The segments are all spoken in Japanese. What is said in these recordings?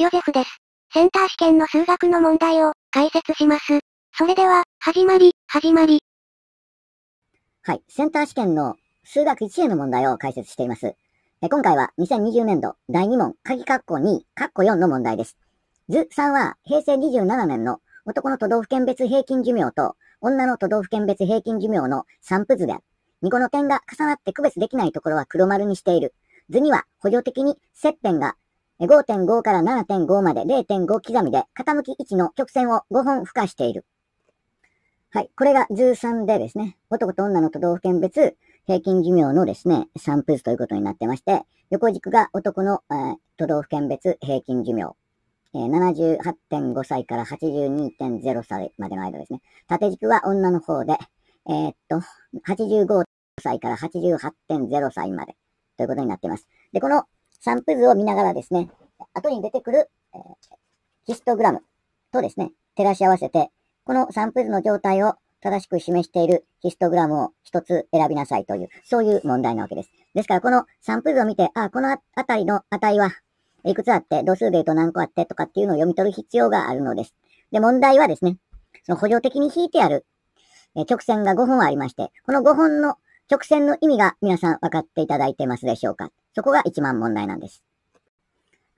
ヨゼフです。センター試験の数学の問題を解説します。それでは、始まり、始まり。はい。センター試験の数学1への問題を解説しています。え今回は2020年度第2問、鍵括弧2、括弧4の問題です。図3は平成27年の男の都道府県別平均寿命と女の都道府県別平均寿命の散布図で2個の点が重なって区別できないところは黒丸にしている。図には補助的に接点が5.5から7.5まで0.5刻みで傾き位置の曲線を5本付加している。はい。これが13でですね、男と女の都道府県別平均寿命のですね、散布図ということになってまして、横軸が男の、えー、都道府県別平均寿命。78.5歳から82.0歳までの間ですね。縦軸は女の方で、えー、っと、85歳から88.0歳までということになっています。で、この散布図を見ながらですね、後に出てくる、えー、ヒストグラムとですね、照らし合わせて、この散布図の状態を正しく示しているヒストグラムを一つ選びなさいという、そういう問題なわけです。ですから、この散布図を見て、あ、このあたりの値はいくつあって、度数で言うと何個あってとかっていうのを読み取る必要があるのです。で、問題はですね、その補助的に引いてある、え曲線が5本ありまして、この5本の直線の意味が皆さん分かっていただいてますでしょうかそこが一番問題なんです。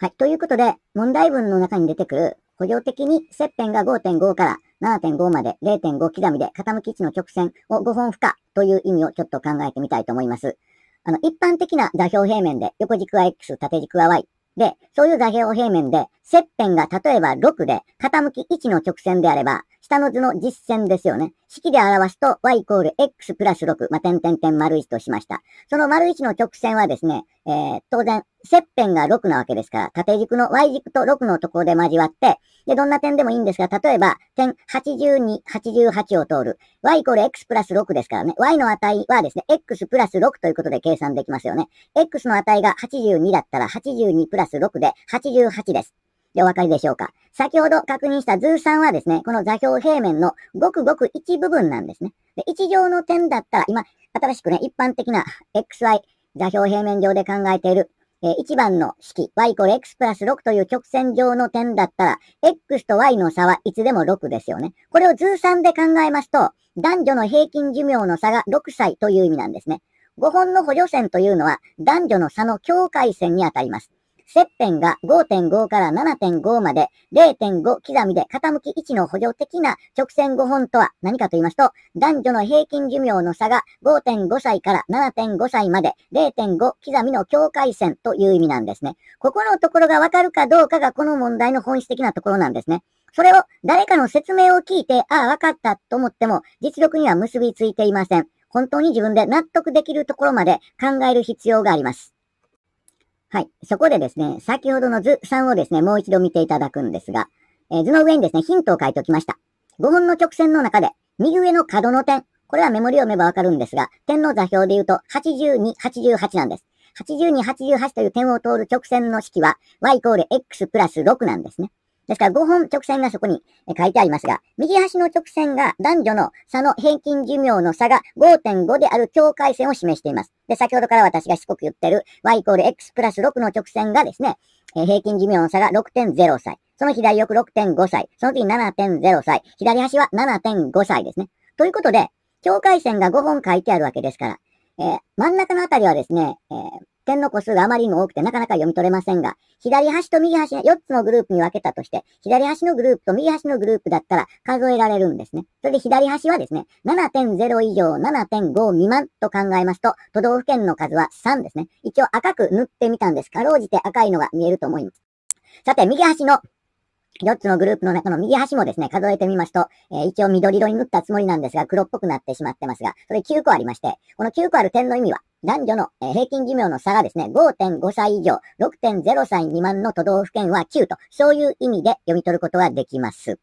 はい。ということで、問題文の中に出てくる補助的に切片が5.5から7.5まで0.5刻みで傾き値の直線を5本負荷という意味をちょっと考えてみたいと思います。あの、一般的な座標平面で横軸は X、縦軸は Y で、そういう座標平面で切片が例えば6で傾き1の直線であれば下の図の実践ですよね。式で表すと y イコール x プラス6、まあ、点点点丸1としました。その丸1の直線はですね、えー、当然、切片が6なわけですから、縦軸の y 軸と6のところで交わって、で、どんな点でもいいんですが、例えば、点82、88を通る。y イコール x プラス6ですからね。y の値はですね、x プラス6ということで計算できますよね。x の値が82だったら、82プラス6で88です。でお分かりでしょうか。先ほど確認した図3はですね、この座標平面のごくごく一部分なんですね。で一乗の点だったら、今、新しくね、一般的な xy 座標平面上で考えている、えー、1番の式 y イコール x プラス6という曲線上の点だったら、x と y の差はいつでも6ですよね。これを図3で考えますと、男女の平均寿命の差が6歳という意味なんですね。5本の補助線というのは男女の差の境界線にあたります。接点が5.5から7.5まで0.5刻みで傾き1の補助的な直線5本とは何かと言いますと、男女の平均寿命の差が5.5歳から7.5歳まで0.5刻みの境界線という意味なんですね。ここのところがわかるかどうかがこの問題の本質的なところなんですね。それを誰かの説明を聞いて、ああ、わかったと思っても、実力には結びついていません。本当に自分で納得できるところまで考える必要があります。はい。そこでですね、先ほどの図3をですね、もう一度見ていただくんですが、えー、図の上にですね、ヒントを書いておきました。5本の直線の中で、右上の角の点、これはメモリを読めばわかるんですが、点の座標で言うと、82、88なんです。82、88という点を通る直線の式は、y イコール x プラス6なんですね。ですから5本直線がそこに書いてありますが、右端の直線が男女の差の平均寿命の差が5.5である境界線を示しています。で、先ほどから私がしつこく言ってる y イコール x プラス6の直線がですね、平均寿命の差が6.0歳。その左翼6.5歳。その次7.0歳。左端は7.5歳ですね。ということで、境界線が5本書いてあるわけですから、えー、真ん中のあたりはですね、えー、点の個数があまりにも多くてなかなか読み取れませんが、左端と右端、4つのグループに分けたとして、左端のグループと右端のグループだったら数えられるんですね。それで左端はですね、7.0以上、7.5未満と考えますと、都道府県の数は3ですね。一応赤く塗ってみたんです。かろうじて赤いのが見えると思います。さて、右端の4つのグループの中の右端もですね、数えてみますと、えー、一応緑色に塗ったつもりなんですが、黒っぽくなってしまってますが、それ9個ありまして、この9個ある点の意味は、男女の平均寿命の差がですね、5.5歳以上、6.0歳未満の都道府県は9と、そういう意味で読み取ることができます。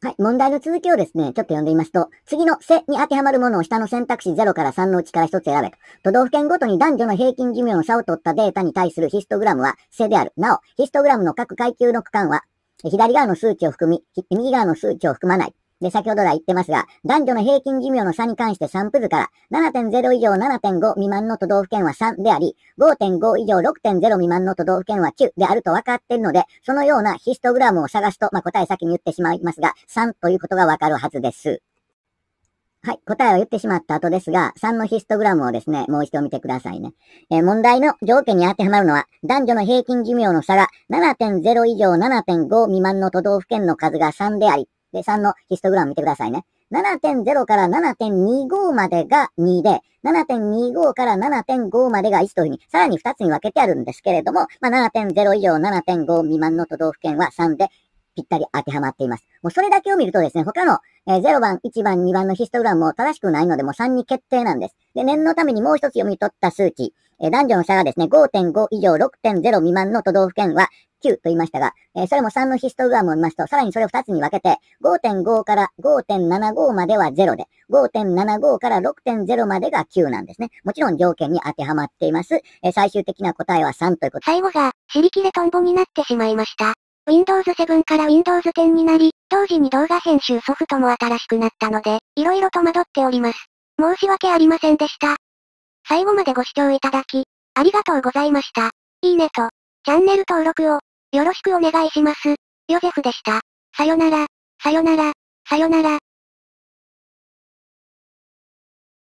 はい、問題の続きをですね、ちょっと読んでみますと、次の背に当てはまるものを下の選択肢0から3のうちから1つ選べと。都道府県ごとに男女の平均寿命の差を取ったデータに対するヒストグラムは背である。なお、ヒストグラムの各階級の区間は、左側の数値を含み、右側の数値を含まない。で、先ほど来言ってますが、男女の平均寿命の差に関して散布図から、7.0以上7.5未満の都道府県は3であり、5.5以上6.0未満の都道府県は9であると分かっているので、そのようなヒストグラムを探すと、まあ、答え先に言ってしまいますが、3ということが分かるはずです。はい、答えを言ってしまった後ですが、3のヒストグラムをですね、もう一度見てくださいね。えー、問題の条件に当てはまるのは、男女の平均寿命の差が7.0以上7.5未満の都道府県の数が3であり、で、3のヒストグラム見てくださいね。7.0から7.25までが2で、7.25から7.5までが1というふうに、さらに2つに分けてあるんですけれども、まあ、7.0以上7.5未満の都道府県は3で、ぴったり当てはまっています。もうそれだけを見るとですね、他の、え0番、1番、2番のヒストグラムも正しくないので、もう3に決定なんです。で、念のためにもう一つ読み取った数値、え男女の差がですね、5.5以上6.0未満の都道府県は9と言いましたが、えそれも3のヒストグラムを見ますと、さらにそれを2つに分けて、5.5から5.75までは0で、5.75から6.0までが9なんですね。もちろん条件に当てはまっています。え最終的な答えは3ということ。最後が、尻切れトンボになってしまいました。Windows 7から Windows 10になり、当時に動画編集ソフトも新しくなったので、色々と惑っております。申し訳ありませんでした。最後までご視聴いただき、ありがとうございました。いいねと、チャンネル登録を。よろしくお願いします。ヨゼフでした。さよなら、さよなら、さよなら。